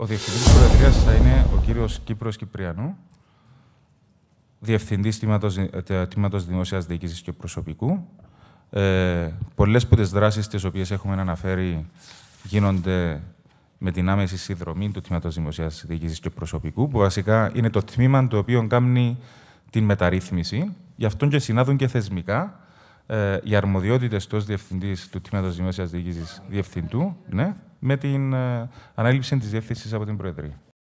Ο διευθυντής της Προεδρίας θα είναι ο κύριος Κύπρος Κυπριανού, διευθυντής τμήματος ε, Δημόσιας Διοίκησης και Προσωπικού. Ε, πολλές από τις δράσεις τις οποίες έχουμε αναφέρει γίνονται με την άμεση συνδρομή του Τμήματος Δημοσία Διοίκησης και Προσωπικού, που βασικά είναι το τμήμα το οποίο κάνει την μεταρρύθμιση. Γι' αυτό και συνάδουν και θεσμικά ε, οι αρμοδιότητες του διευθυντής του Τμήματος Δημόσιας Διοίκησης Διευθυντού, ναι, με την ε, ανάληψη της διεύθυνσης από την Προεδρία.